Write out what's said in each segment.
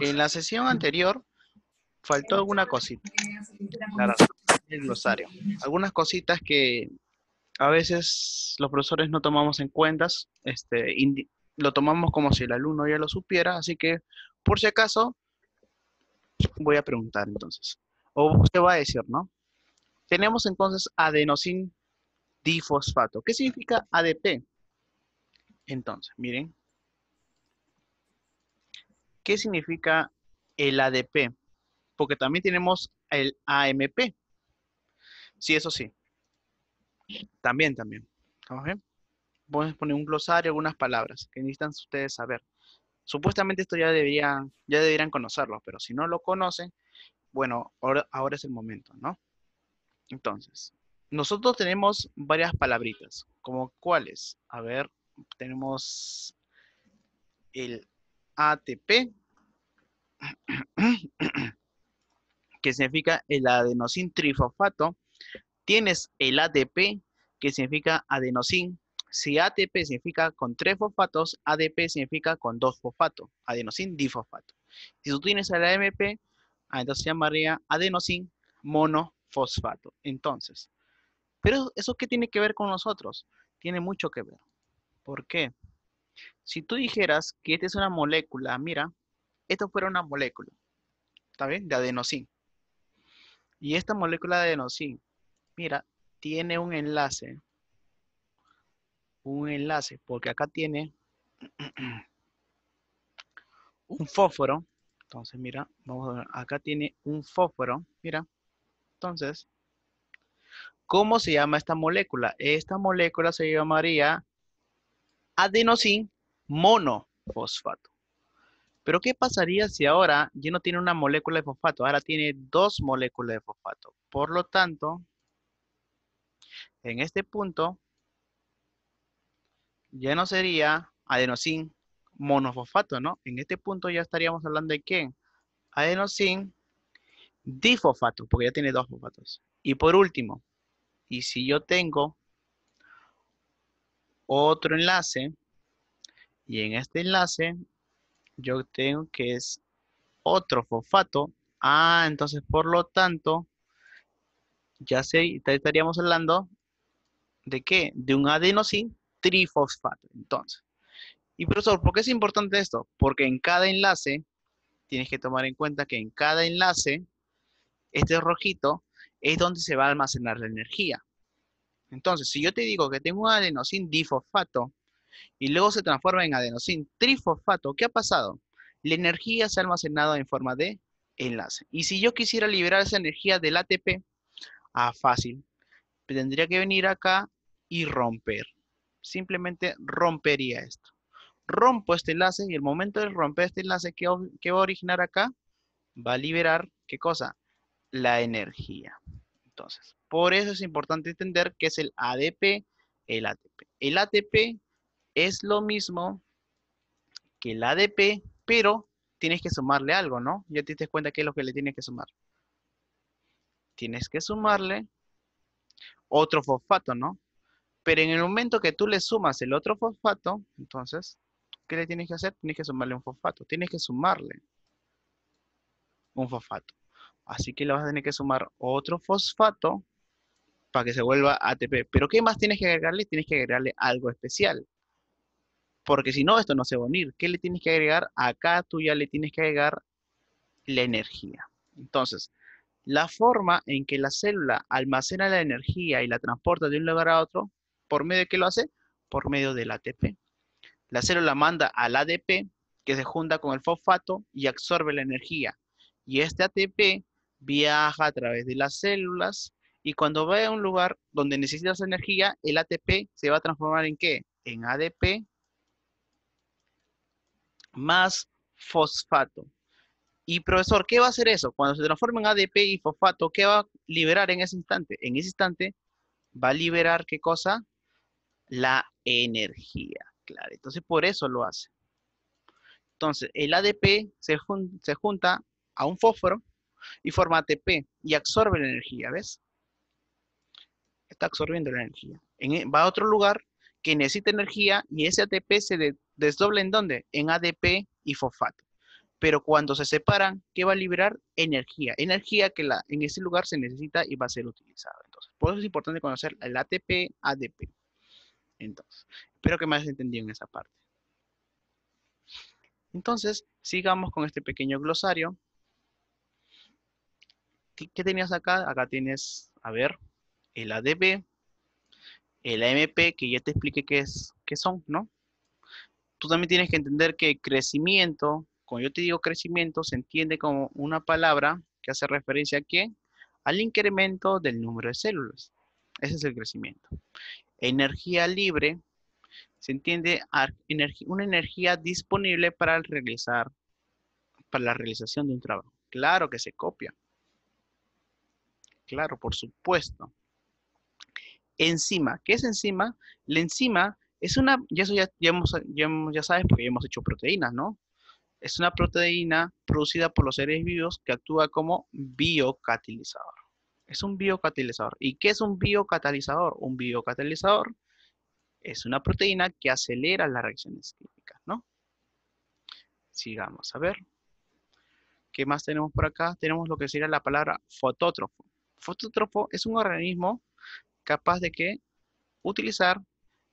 En la sesión anterior faltó alguna cosita. el glosario. Algunas cositas que a veces los profesores no tomamos en cuenta este, lo tomamos como si el alumno ya lo supiera, así que por si acaso voy a preguntar entonces. O usted va a decir, ¿no? Tenemos entonces adenosin difosfato. ¿Qué significa ADP? Entonces, miren, ¿Qué significa el ADP? Porque también tenemos el AMP. Sí, eso sí. También, también. Vamos a poner un glosario, algunas palabras que necesitan ustedes saber. Supuestamente esto ya deberían, ya deberían conocerlo, pero si no lo conocen, bueno, ahora, ahora es el momento, ¿no? Entonces, nosotros tenemos varias palabritas, como cuáles. A ver, tenemos el ATP, que significa el adenosin trifosfato. Tienes el ATP, que significa adenosin. Si ATP significa con tres fosfatos, ADP significa con dos fosfatos, adenosin difosfato. Si tú tienes el AMP, ah, entonces se llamaría adenosin monofosfato. Entonces, pero eso qué tiene que ver con nosotros? Tiene mucho que ver. ¿Por qué? Si tú dijeras que esta es una molécula, mira, esto fuera una molécula, ¿está bien? De adenosín. Y esta molécula de adenosín, mira, tiene un enlace, un enlace, porque acá tiene un fósforo. Entonces, mira, vamos acá tiene un fósforo, mira. Entonces, ¿cómo se llama esta molécula? Esta molécula se llamaría adenosín monofosfato. Pero ¿qué pasaría si ahora ya no tiene una molécula de fosfato? Ahora tiene dos moléculas de fosfato. Por lo tanto, en este punto, ya no sería adenosín monofosfato, ¿no? En este punto ya estaríamos hablando de qué? Adenosín difosfato, porque ya tiene dos fosfatos. Y por último, y si yo tengo otro enlace, y en este enlace yo tengo que es otro fosfato. Ah, entonces por lo tanto, ya sé, estaríamos hablando de qué? De un adenosín trifosfato. Entonces, y profesor, ¿por qué es importante esto? Porque en cada enlace, tienes que tomar en cuenta que en cada enlace, este rojito es donde se va a almacenar la energía. Entonces, si yo te digo que tengo un adenosín difosfato, y luego se transforma en adenosín trifosfato. ¿Qué ha pasado? La energía se ha almacenado en forma de enlace. Y si yo quisiera liberar esa energía del ATP, a ah, fácil, tendría que venir acá y romper. Simplemente rompería esto. Rompo este enlace y el momento de romper este enlace, que qué va a originar acá? Va a liberar, ¿qué cosa? La energía. Entonces, por eso es importante entender qué es el ADP, el ATP. El ATP es lo mismo que la ADP, pero tienes que sumarle algo, ¿no? Ya te das cuenta qué es lo que le tienes que sumar. Tienes que sumarle otro fosfato, ¿no? Pero en el momento que tú le sumas el otro fosfato, entonces, ¿qué le tienes que hacer? Tienes que sumarle un fosfato. Tienes que sumarle un fosfato. Así que le vas a tener que sumar otro fosfato para que se vuelva ATP. Pero ¿qué más tienes que agregarle? Tienes que agregarle algo especial porque si no, esto no se va a unir. ¿Qué le tienes que agregar? Acá tú ya le tienes que agregar la energía. Entonces, la forma en que la célula almacena la energía y la transporta de un lugar a otro, ¿por medio de qué lo hace? Por medio del ATP. La célula manda al ADP, que se junta con el fosfato y absorbe la energía. Y este ATP viaja a través de las células y cuando va a un lugar donde necesitas energía, el ATP se va a transformar en qué? En ADP más fosfato. Y profesor, ¿qué va a hacer eso? Cuando se transforma en ADP y fosfato, ¿qué va a liberar en ese instante? En ese instante va a liberar qué cosa? La energía, claro. Entonces por eso lo hace. Entonces, el ADP se, se junta a un fósforo y forma ATP y absorbe la energía, ¿ves? Está absorbiendo la energía. E, va a otro lugar que necesita energía y ese ATP se, de, ¿Desdobla en dónde? En ADP y fosfato. Pero cuando se separan, ¿qué va a liberar? Energía. Energía que la, en ese lugar se necesita y va a ser utilizada. Entonces, por eso es importante conocer el ATP, ADP. Entonces, espero que me hayas entendido en esa parte. Entonces, sigamos con este pequeño glosario. ¿Qué, tenías acá? Acá tienes, a ver, el ADP, el AMP, que ya te expliqué qué, es, qué son, ¿no? tú también tienes que entender que crecimiento, cuando yo te digo crecimiento, se entiende como una palabra que hace referencia a qué? Al incremento del número de células. Ese es el crecimiento. Energía libre se entiende una energía disponible para realizar para la realización de un trabajo. Claro que se copia. Claro, por supuesto. Enzima. ¿Qué es enzima? La enzima es una, y eso ya, sabes porque ya hemos hecho proteínas, ¿no? Es una proteína producida por los seres vivos que actúa como biocatalizador Es un biocatalizador ¿Y qué es un biocatalizador? Un biocatalizador es una proteína que acelera las reacciones químicas, ¿no? Sigamos, a ver. ¿Qué más tenemos por acá? Tenemos lo que sería la palabra fotótrofo. Fotótrofo es un organismo capaz de que utilizar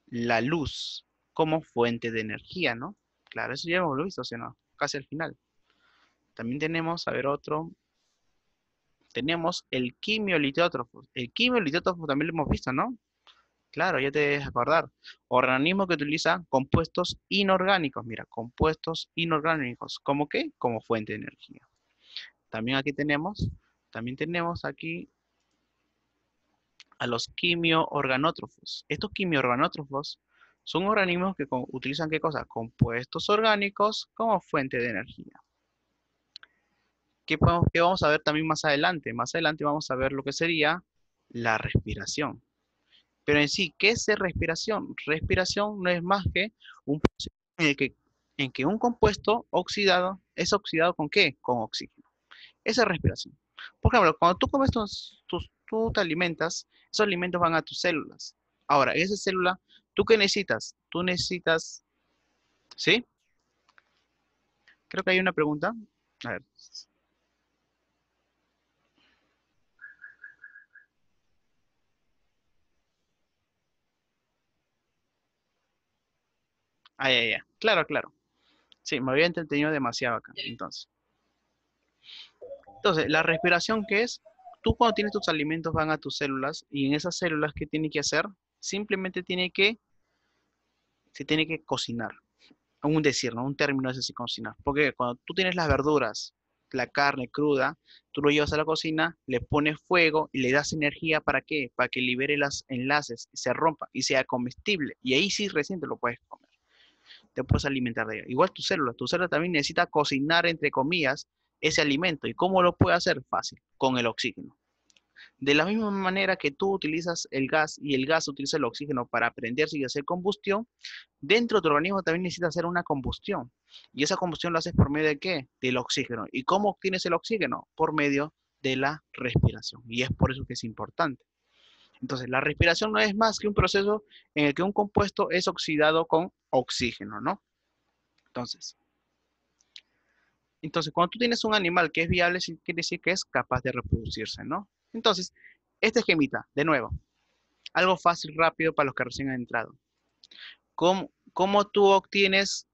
la luz como fuente de energía, ¿no? Claro, eso ya hemos visto, no? Casi al final. También tenemos, a ver, otro. Tenemos el lithótrofo. El quimioliteótrofo también lo hemos visto, ¿no? Claro, ya te debes acordar. Organismo que utiliza compuestos inorgánicos. Mira, compuestos inorgánicos. ¿Cómo qué? Como fuente de energía. También aquí tenemos, también tenemos aquí a los quimioorganótrofos. Estos quimioorganótrofos son organismos que utilizan qué cosa? Compuestos orgánicos como fuente de energía. ¿Qué, podemos, vamos a ver también más adelante? Más adelante vamos a ver lo que sería la respiración. Pero en sí, ¿qué es respiración? Respiración no es más que un proceso en el que, en que un compuesto oxidado es oxidado con qué? Con oxígeno. Esa es respiración. Por ejemplo, cuando tú comes tú te alimentas, alimentos van a tus células. Ahora, esa célula, ¿tú qué necesitas? Tú necesitas, ¿sí? Creo que hay una pregunta. A ver. Ah, ya. Claro, claro. Sí, me había entretenido demasiado acá, entonces. Entonces, ¿la respiración que es? tú cuando tienes tus alimentos van a tus células y en esas células, ¿qué tiene que hacer? Simplemente tiene que, se tiene que cocinar. Un decir, ¿no? Un término es así, cocinar. Porque cuando tú tienes las verduras, la carne cruda, tú lo llevas a la cocina, le pones fuego y le das energía para qué? Para que libere los enlaces, se rompa y sea comestible. Y ahí sí recién te lo puedes comer. Te puedes alimentar de ello. Igual tus células, tu célula también necesita cocinar, entre comillas, ese alimento. ¿Y cómo lo puede hacer? Fácil, con el oxígeno. De la misma manera que tú utilizas el gas y el gas utiliza el oxígeno para prenderse y hacer combustión, dentro de tu organismo también necesitas hacer una combustión. ¿Y esa combustión la haces por medio de qué? Del oxígeno. ¿Y cómo obtienes el oxígeno? Por medio de la respiración. Y es por eso que es importante. Entonces, la respiración no es más que un proceso en el que un compuesto es oxidado con oxígeno, ¿no? Entonces, entonces, cuando tú tienes un animal que es viable, quiere decir que es capaz de reproducirse, ¿no? Entonces, este Gemita, de nuevo, algo fácil, rápido para los que recién han entrado. ¿Cómo, tú obtienes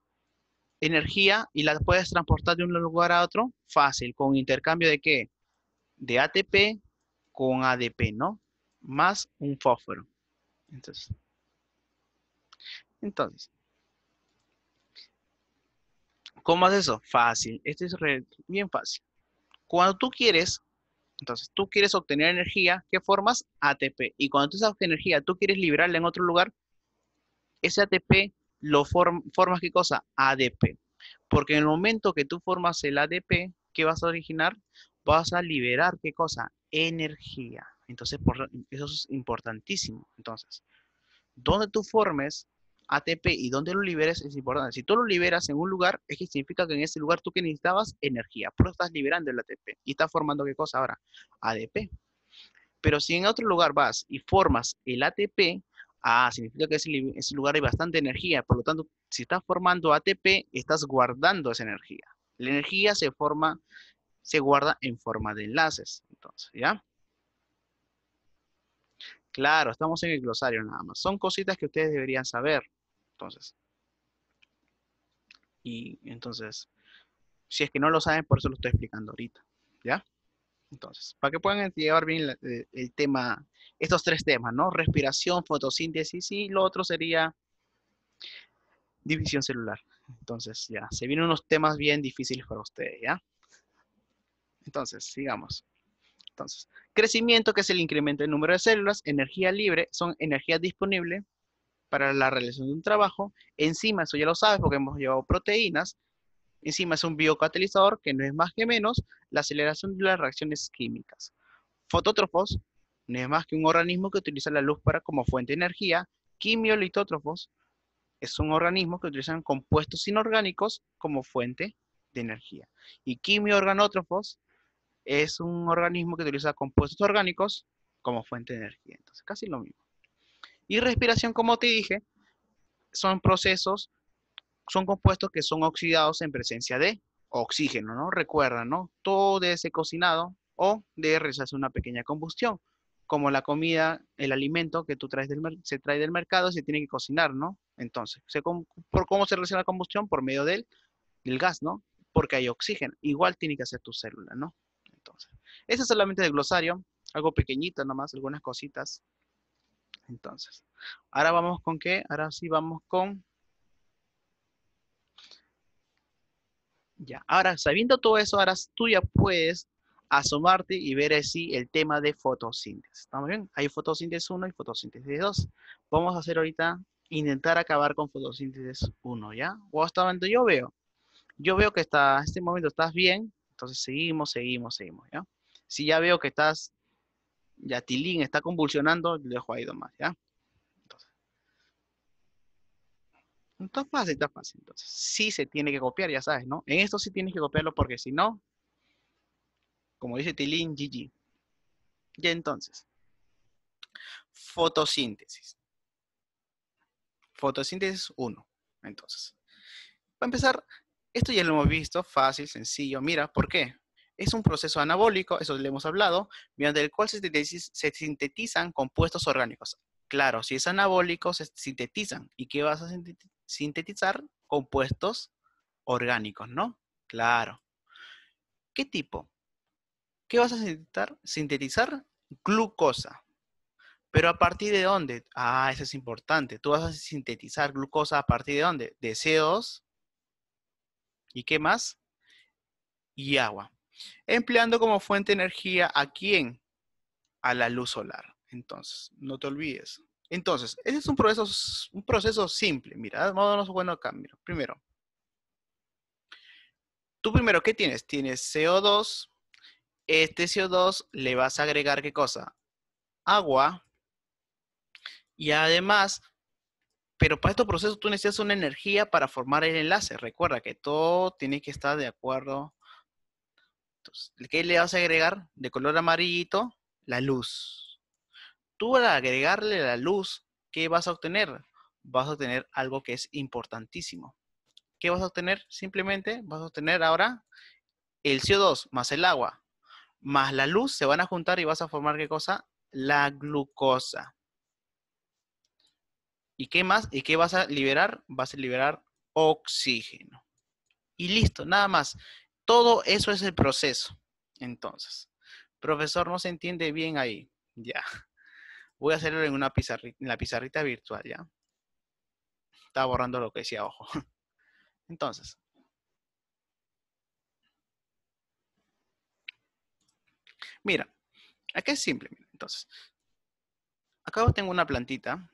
energía y la puedes transportar de un lugar a otro? Fácil, con intercambio de qué? De ATP con ADP, ¿no? Más un fósforo. Entonces, entonces ¿cómo haces eso? Fácil, este es bien fácil. Cuando tú quieres entonces, tú quieres obtener energía, ¿qué formas? ATP. Y cuando tú esa energía tú quieres liberarla en otro lugar, ese ATP lo formas, ¿qué cosa? ADP. Porque en el momento que tú formas el ADP, ¿qué vas a originar? Vas a liberar, ¿qué cosa? Energía. Entonces, eso es importantísimo. Entonces, donde tú formes ATP y dónde lo liberas es importante. Si tú lo liberas en un lugar, es que significa que en ese lugar tú que necesitabas energía, pero estás liberando el ATP y estás formando qué cosa ahora? ADP. Pero si en otro lugar vas y formas el ATP, ah, significa que en ese lugar hay bastante energía, por lo tanto, si estás formando ATP, estás guardando esa energía. La energía se forma, se guarda en forma de enlaces, entonces, ¿ya? Claro, estamos en el glosario nada más. Son cositas que ustedes deberían saber. Entonces. Y entonces, si es que no lo saben, por eso lo estoy explicando ahorita. ¿Ya? Entonces, para que puedan llevar bien eh, el tema, estos tres temas, ¿no? Respiración, fotosíntesis y lo otro sería división celular. Entonces, ya, se vienen unos temas bien difíciles para ustedes, ¿ya? Entonces, sigamos. Entonces, Crecimiento, que es el incremento del número de células. Energía libre, son energías disponibles para la realización de un trabajo. Enzimas, eso ya lo sabes porque hemos llevado proteínas. Enzima es un biocatalizador que no es más que menos la aceleración de las reacciones químicas. Fotótrofos, no es más que un organismo que utiliza la luz para, como fuente de energía. Quimiolitótrofos, es un organismo que utiliza compuestos inorgánicos como fuente de energía. Y quimioorganótrofos es un organismo que utiliza compuestos orgánicos como fuente de energía. Entonces, casi lo mismo. Y respiración, como te dije, son procesos, son compuestos que son oxidados en presencia de oxígeno, ¿no? Recuerda, ¿no? Todo ese cocinado o de realizarse una pequeña combustión, como la comida, el alimento que tú traes del, se trae del mercado se tiene que cocinar, ¿no? Entonces, ¿por cómo se realiza la combustión? Por medio del, del gas, ¿no? Porque hay oxígeno. Igual tiene que hacer tu célula, ¿no? Entonces, eso es solamente el glosario, algo pequeñito nomás, algunas cositas. Entonces, ahora vamos con qué? Ahora sí vamos con... Ya, ahora sabiendo todo eso, ahora tú ya puedes asomarte y ver así el tema de fotosíntesis. ¿Estamos bien? Hay fotosíntesis 1 y fotosíntesis 2. Vamos a hacer ahorita, intentar acabar con fotosíntesis 1, ¿ya? O hasta donde yo veo. Yo veo que en este momento estás bien, entonces seguimos, seguimos, seguimos, ¿ya? Si ya veo que estás, ya Tilín está convulsionando, le dejo ahí más, ¿ya? Entonces, está fácil, está fácil. Entonces, sí se tiene que copiar, ya sabes, ¿no? En esto sí tienes que copiarlo porque si no, como dice Tilín, GG. Y entonces, fotosíntesis. Fotosíntesis 1, entonces. Para empezar, esto ya lo hemos visto, fácil, sencillo. Mira, ¿por qué? Es un proceso anabólico, eso le hemos hablado, mediante el cual se sintetizan compuestos orgánicos. Claro, si es anabólico, se sintetizan. ¿Y qué vas a sintetizar? Compuestos orgánicos, ¿no? Claro. ¿Qué tipo? ¿Qué vas a sintetizar? Sintetizar glucosa. Pero a partir de dónde? Ah, eso es importante. Tú vas a sintetizar glucosa a partir de dónde? De CO2 ¿Y qué más? Y agua. Empleando como fuente de energía a quién? A la luz solar. Entonces, no te olvides. Entonces, ese es un proceso, un proceso simple. Mira, vámonos un buen cambio. Primero, tú primero, ¿qué tienes? Tienes CO2. Este CO2 le vas a agregar qué cosa? Agua. Y además pero para estos proceso tú necesitas una energía para formar el enlace. Recuerda que todo tiene que estar de acuerdo. Entonces, ¿Qué le vas a agregar? De color amarillito, la luz. Tú al agregarle la luz, ¿qué vas a obtener? Vas a obtener algo que es importantísimo. ¿Qué vas a obtener? Simplemente vas a obtener ahora el CO2 más el agua más la luz se van a juntar y vas a formar qué cosa? La glucosa. ¿Y qué más? ¿Y qué vas a liberar? Vas a liberar oxígeno. Y listo, nada más. Todo eso es el proceso. Entonces, profesor, no se entiende bien ahí. Ya. Voy a hacerlo en una pizarrita, la pizarrita virtual, ¿ya? Estaba borrando lo que decía, ojo. Entonces. Mira, aquí es simple. Entonces, acá tengo una plantita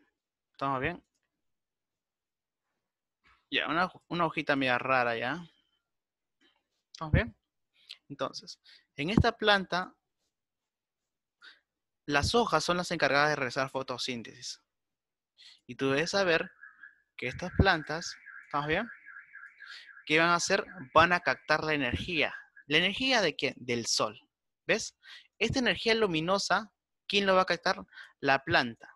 ¿Estamos bien? Ya, una, hojita media rara ya. ¿Estamos bien? Entonces, en esta planta, las hojas son las encargadas de realizar fotosíntesis. Y tú debes saber que estas plantas, ¿estamos bien? ¿Qué van a hacer? Van a captar la energía. ¿La energía de qué? Del sol. ¿Ves? Esta energía luminosa, ¿quién lo va a captar? La planta.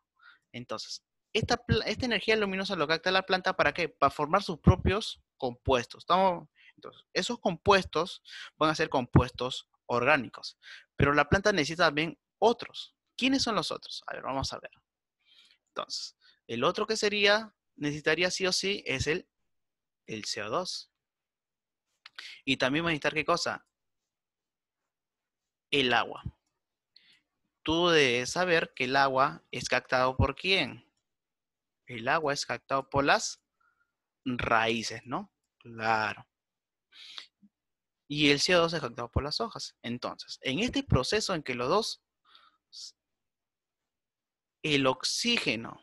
Entonces, esta, energía luminosa lo capta la planta para qué? Para formar sus propios compuestos. esos compuestos van a ser compuestos orgánicos, pero la planta necesita también otros. ¿Quiénes son los otros? A ver, vamos a ver. Entonces, el otro que sería, necesitaría sí o sí, es el, el CO2. Y también va a necesitar qué cosa? El agua. Tú debes saber que el agua es captado por quién? El agua es captado por las raíces, ¿no? Claro. Y el CO2 es captado por las hojas. Entonces, en este proceso en que los dos, el oxígeno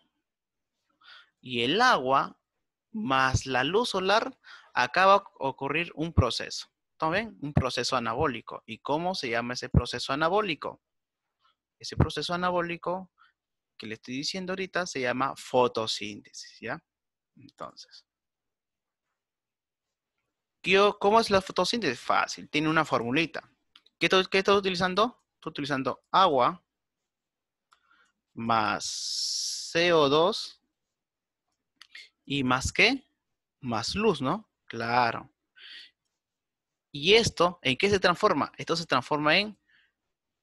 y el agua más la luz solar, acaba de ocurrir un proceso. ¿Están bien? Un proceso anabólico. ¿Y cómo se llama ese proceso anabólico? Ese proceso anabólico que le estoy diciendo ahorita se llama fotosíntesis, ¿ya? Entonces. ¿Cómo es la fotosíntesis? Fácil, tiene una formulita. ¿Qué, qué utilizando? Estoy utilizando agua más CO2 y más qué? Más luz, ¿no? Claro. ¿Y esto en qué se transforma? Esto se transforma en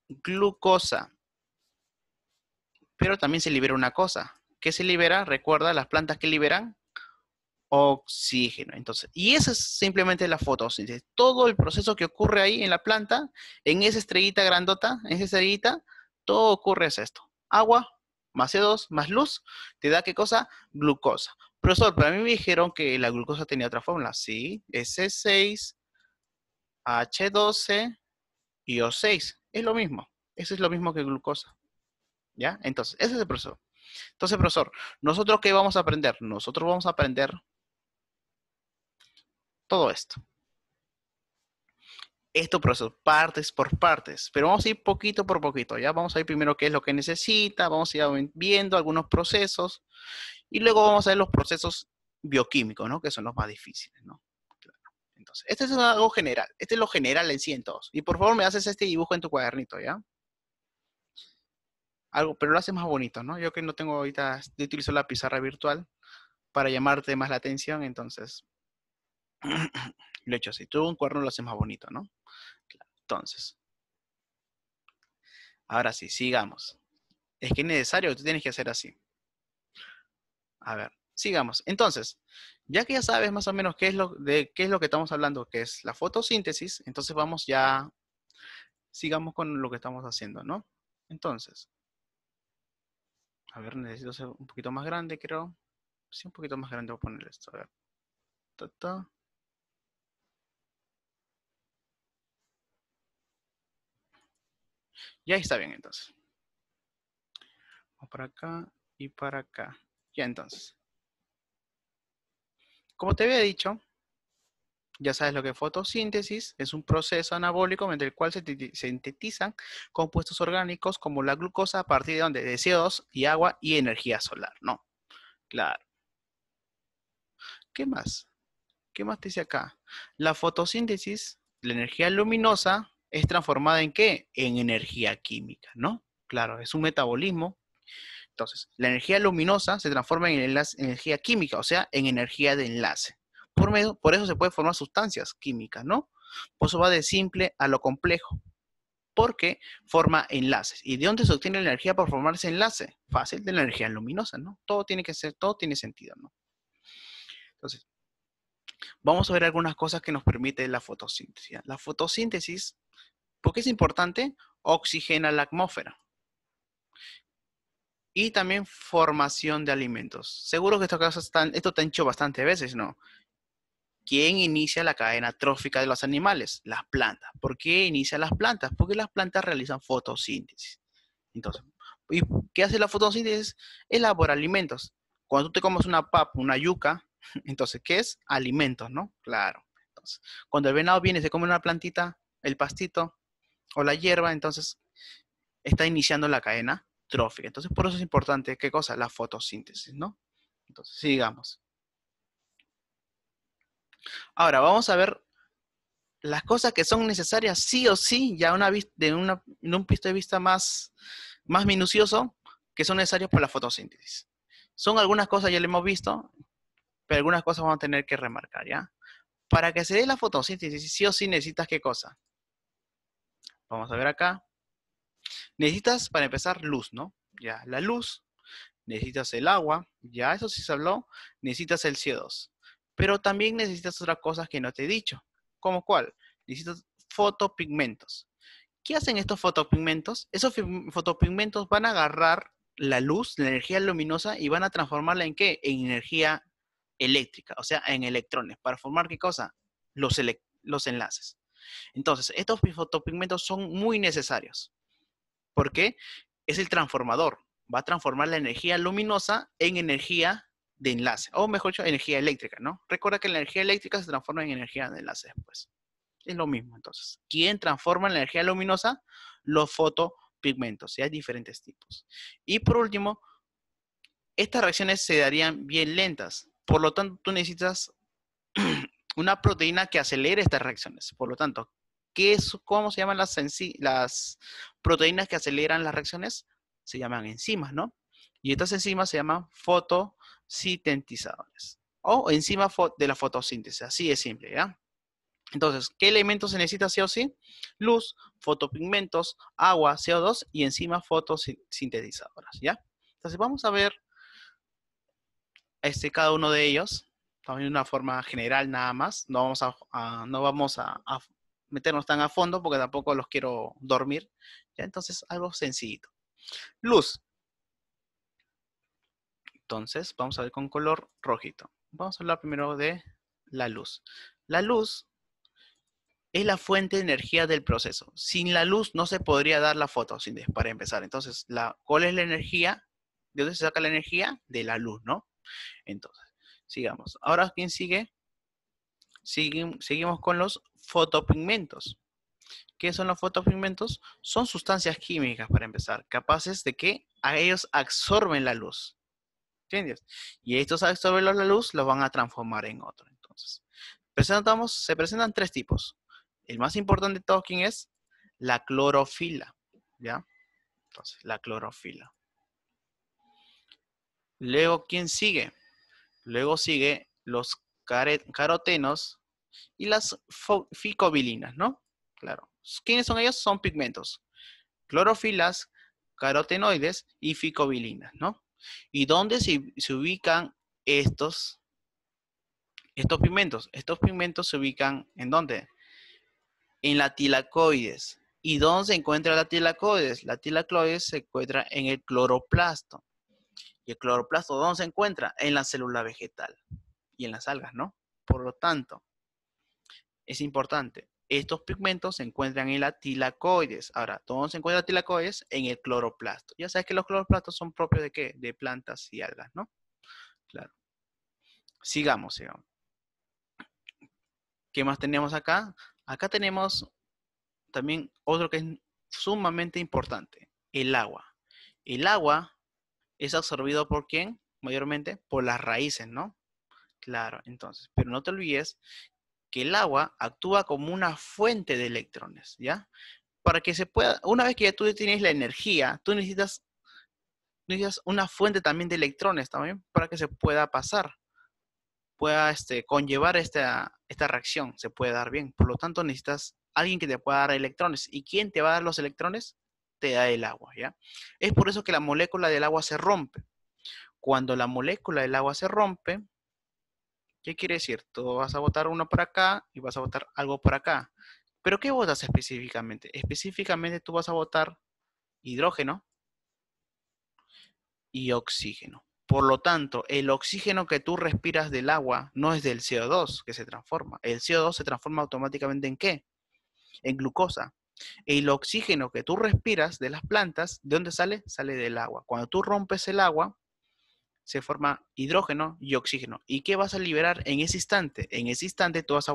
glucosa pero también se libera una cosa. ¿Qué se libera? Recuerda, las plantas que liberan oxígeno. Entonces, y esa es simplemente la fotosíntesis. Todo el proceso que ocurre ahí en la planta, en esa estrellita grandota, en esa estrellita, todo ocurre es esto. Agua más c 2 más luz te da qué cosa? Glucosa. Profesor, para mí me dijeron que la glucosa tenía otra fórmula. Sí, es 6 H12 y O6. Es lo mismo. Eso es lo mismo que glucosa. ¿Ya? Entonces, ese es el profesor. Entonces, profesor, ¿nosotros qué vamos a aprender? Nosotros vamos a aprender todo esto. Esto, profesor, partes por partes, pero vamos a ir poquito por poquito, ¿ya? Vamos a ir primero qué es lo que necesita, vamos a ir viendo algunos procesos y luego vamos a ver los procesos bioquímicos, ¿no? Que son los más difíciles, ¿no? Entonces, este es algo general, este es lo general en sí en todos. Y por favor me haces este dibujo en tu cuadernito, ¿ya? algo, pero lo hace más bonito, ¿no? Yo que no tengo ahorita, yo utilizo la pizarra virtual para llamarte más la atención, entonces lo he hecho así. Tú un cuerno lo hace más bonito, ¿no? Entonces, ahora sí, sigamos. Es que es necesario, tú tienes que hacer así. A ver, sigamos. Entonces, ya que ya sabes más o menos qué es lo, de qué es lo que estamos hablando, que es la fotosíntesis, entonces vamos ya, sigamos con lo que estamos haciendo, ¿no? Entonces, a ver, necesito ser un poquito más grande, creo. Sí, un poquito más grande voy a poner esto. A ver. Y ahí está bien, entonces. Vamos para acá y para acá. Ya, entonces. Como te había dicho, ya sabes lo que es fotosíntesis, es un proceso anabólico mediante el cual se sintetizan compuestos orgánicos como la glucosa a partir de donde de CO2 y agua y energía solar, ¿no? Claro. ¿Qué más? ¿Qué más dice acá? La fotosíntesis, la energía luminosa, es transformada en qué? En energía química, ¿no? Claro, es un metabolismo. Entonces, la energía luminosa se transforma en, energía química, o sea, en energía de enlace. Por, medio, por eso se pueden formar sustancias químicas, ¿no? Por eso va de simple a lo complejo, porque forma enlaces. ¿Y de dónde se obtiene la energía por formarse enlace? Fácil, de la energía luminosa, ¿no? Todo tiene que ser, todo tiene sentido, ¿no? Entonces, vamos a ver algunas cosas que nos permite la fotosíntesis. La fotosíntesis, ¿por qué es importante? Oxigena la atmósfera. Y también formación de alimentos. Seguro que esto, esto está hecho bastantes veces, ¿no? ¿Quién inicia la cadena trófica de los animales? Las plantas. ¿Por qué inicia las plantas? Porque las plantas realizan fotosíntesis. Entonces, ¿y ¿qué hace la fotosíntesis? Elabora alimentos. Cuando tú te comes una papa, una yuca, entonces, ¿qué es? Alimentos, ¿no? Claro. Entonces, cuando el venado viene y se come una plantita, el pastito o la hierba, entonces está iniciando la cadena trófica. Entonces, por eso es importante, ¿qué cosa? La fotosíntesis, ¿no? Entonces, sigamos. Ahora, vamos a ver las cosas que son necesarias sí o sí, ya en un punto de vista más, más minucioso, que son necesarias para la fotosíntesis. Son algunas cosas, ya le hemos visto, pero algunas cosas vamos a tener que remarcar, ¿ya? Para que se dé la fotosíntesis, sí o sí necesitas qué cosa. Vamos a ver acá. Necesitas, para empezar, luz, ¿no? Ya, la luz. Necesitas el agua, ya, eso sí se habló. Necesitas el CO2. Pero también necesitas otras cosas que no te he dicho. ¿Como cuál? Necesitas fotopigmentos. ¿Qué hacen estos fotopigmentos? Esos fotopigmentos van a agarrar la luz, la energía luminosa, y van a transformarla en qué? En energía eléctrica, o sea, en electrones. ¿Para formar qué cosa? Los, los enlaces. Entonces, estos fotopigmentos son muy necesarios. porque Es el transformador. Va a transformar la energía luminosa en energía de enlace, o mejor dicho, energía eléctrica, ¿no? Recuerda que la energía eléctrica se transforma en energía de enlace después. Es lo mismo, entonces. ¿Quién transforma la energía luminosa? Los fotopigmentos, hay diferentes tipos. Y por último, estas reacciones se darían bien lentas. Por lo tanto, tú necesitas una proteína que acelere estas reacciones. Por lo tanto, ¿qué ¿cómo se llaman las, las proteínas que aceleran las reacciones? Se llaman enzimas, ¿no? Y estas enzimas se llaman fotosintetizadores o enzimas de la fotosíntesis. Así es simple, ¿ya? Entonces, ¿qué elementos se necesita sí o sí? Luz, fotopigmentos, agua, CO2 y enzimas fotosintetizadoras, ¿ya? Entonces, vamos a ver este, cada uno de ellos, también de una forma general nada más, no vamos a, no vamos a, meternos tan a fondo porque tampoco los quiero dormir, ¿ya? Entonces, algo sencillito. Luz. Entonces, vamos a ver con color rojito. Vamos a hablar primero de la luz. La luz es la fuente de energía del proceso. Sin la luz no se podría dar la foto, para empezar. Entonces, ¿cuál es la energía? ¿De dónde se saca la energía? De la luz, ¿no? Entonces, sigamos. Ahora, ¿quién sigue? seguimos con los fotopigmentos. ¿Qué son los fotopigmentos? Son sustancias químicas, para empezar, capaces de que a ellos absorben la luz. ¿Entiendes? Y estos absorberlos la luz los van a transformar en otro. Entonces, presentamos, se presentan tres tipos. El más importante de todos, ¿quién es? La clorofila. ¿Ya? Entonces, la clorofila. Luego, ¿quién sigue? Luego sigue los carotenos y las ficobilinas, ¿no? Claro. ¿Quiénes son ellos? Son pigmentos. Clorofilas, carotenoides y ficobilinas, ¿no? ¿Y dónde se, ubican estos, estos pigmentos? Estos pigmentos se ubican en dónde? En la tilacoides. ¿Y dónde se encuentra la tilacoides? La tilacoides se encuentra en el cloroplasto. ¿Y el cloroplasto dónde se encuentra? En la célula vegetal y en las algas, ¿no? Por lo tanto, es importante. Estos pigmentos se encuentran en la tilacoides. Ahora, ¿dónde se encuentra la tilacoides? En el cloroplasto. Ya sabes que los cloroplastos son propios de qué? De plantas y algas, ¿no? Claro. Sigamos, sigamos. ¿Qué más tenemos acá? Acá tenemos también otro que es sumamente importante, el agua. El agua es absorbido por quién? Mayormente por las raíces, ¿no? Claro, entonces, pero no te olvides que el agua actúa como una fuente de electrones, ¿ya? Para que se pueda, una vez que ya tú tienes la energía, tú necesitas, una fuente también de electrones también para que se pueda pasar, pueda este, conllevar esta, esta reacción, se puede dar bien. Por lo tanto, necesitas alguien que te pueda dar electrones. ¿Y quién te va a dar los electrones? Te da el agua, ¿ya? Es por eso que la molécula del agua se rompe. Cuando la molécula del agua se rompe, ¿Qué quiere decir? Tú vas a votar uno para acá y vas a votar algo por acá. ¿Pero qué votas específicamente? Específicamente tú vas a votar hidrógeno y oxígeno. Por lo tanto, el oxígeno que tú respiras del agua no es del CO2 que se transforma. El CO2 se transforma automáticamente en qué? En glucosa. El oxígeno que tú respiras de las plantas, ¿de dónde sale? Sale del agua. Cuando tú rompes el agua, se forma hidrógeno y oxígeno. ¿Y qué vas a liberar en ese instante? En ese instante tú vas a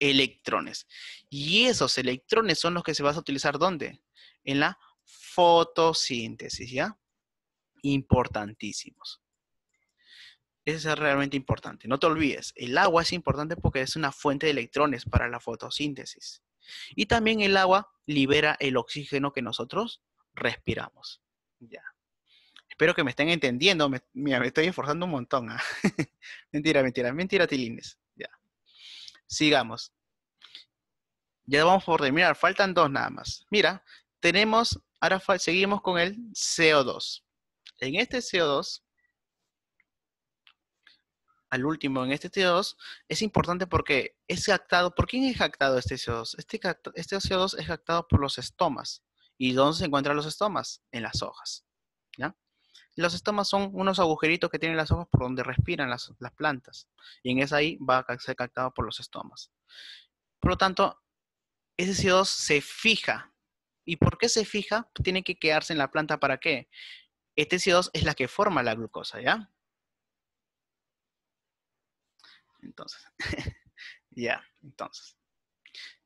electrones. Y esos electrones son los que se vas a utilizar ¿dónde? En la fotosíntesis, ¿ya? Importantísimos. Eso es realmente importante. No te olvides, el agua es importante porque es una fuente de electrones para la fotosíntesis. Y también el agua libera el oxígeno que nosotros respiramos. Ya. Espero que me estén entendiendo. Me, mira, me estoy esforzando un montón. ¿ah? mentira, mentira, mentira, Tilines. Ya. Sigamos. Ya vamos por terminar. Faltan dos nada más. Mira, tenemos, ahora seguimos con el CO2. En este CO2, al último, en este CO2, es importante porque es jactado. ¿Por quién es jactado este CO2? Este, este CO2 es jactado por los estomas. ¿Y dónde se encuentran los estomas? En las hojas. ¿Ya? Los estomas son unos agujeritos que tienen las hojas por donde respiran las, plantas. Y en esa ahí va a ser captado por los estomas. Por lo tanto, ese CO2 se fija. ¿Y por qué se fija? Tiene que quedarse en la planta para qué. Este CO2 es la que forma la glucosa, ¿ya? Entonces, ya, entonces.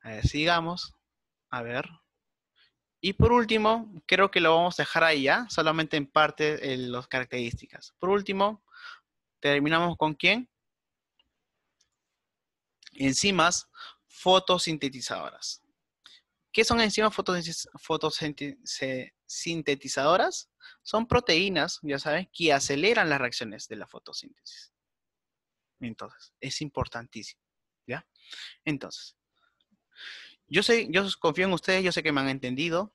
A ver, sigamos. A ver. Y por último, creo que lo vamos a dejar ahí ya, solamente en parte en eh, las características. Por último, terminamos con quién? Enzimas fotosintetizadoras. ¿Qué son enzimas fotosintetizadoras? Son proteínas, ya saben, que aceleran las reacciones de la fotosíntesis. Entonces, es importantísimo, ¿ya? Entonces, yo sé, yo confío en ustedes, yo sé que me han entendido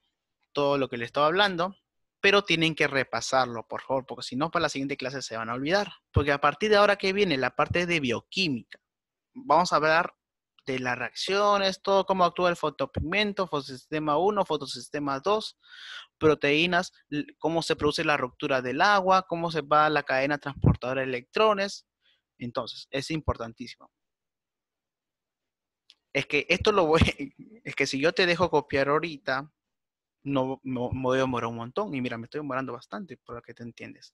todo lo que les estaba hablando, pero tienen que repasarlo, por favor, porque si no, para la siguiente clase se van a olvidar. Porque a partir de ahora que viene la parte de bioquímica, vamos a hablar de las reacciones, todo cómo actúa el fotopigmento, fotosistema 1, fotosistema 2, proteínas, cómo se produce la ruptura del agua, cómo se va la cadena transportadora de electrones. Entonces, es importantísimo es que esto lo voy, es que si yo te dejo copiar ahorita, no, me voy a demorar un montón. Y mira, me estoy demorando bastante por lo que te entiendes.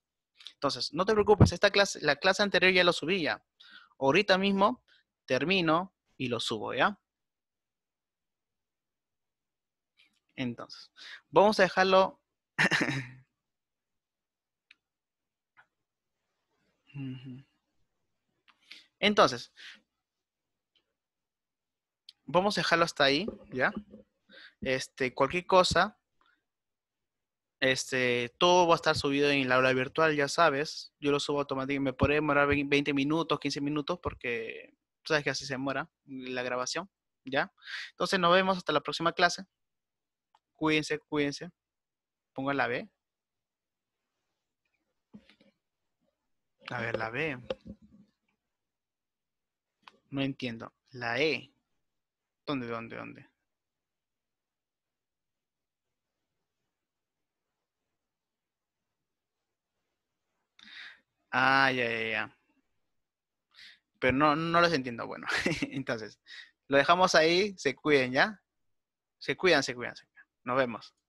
Entonces, no te preocupes, esta clase, la clase anterior ya lo subí ya. Ahorita mismo termino y lo subo, ¿ya? Entonces, vamos a dejarlo. Entonces, vamos a dejarlo hasta ahí, ¿ya? Este, cualquier cosa, este, todo va a estar subido en la aula virtual, ya sabes. Yo lo subo automáticamente. Me puede demorar 20 minutos, 15 minutos, porque tú sabes que así se demora la grabación, ¿ya? Entonces nos vemos hasta la próxima clase. Cuídense, cuídense. Pongo la B. A ver, la B. No entiendo. La E. ¿Dónde, dónde, dónde? Ay, ah, ya, ya, ya. Pero no, no los entiendo. Bueno, entonces, lo dejamos ahí. Se cuiden, ¿ya? Se cuidan, se cuidan, se cuidan. Nos vemos.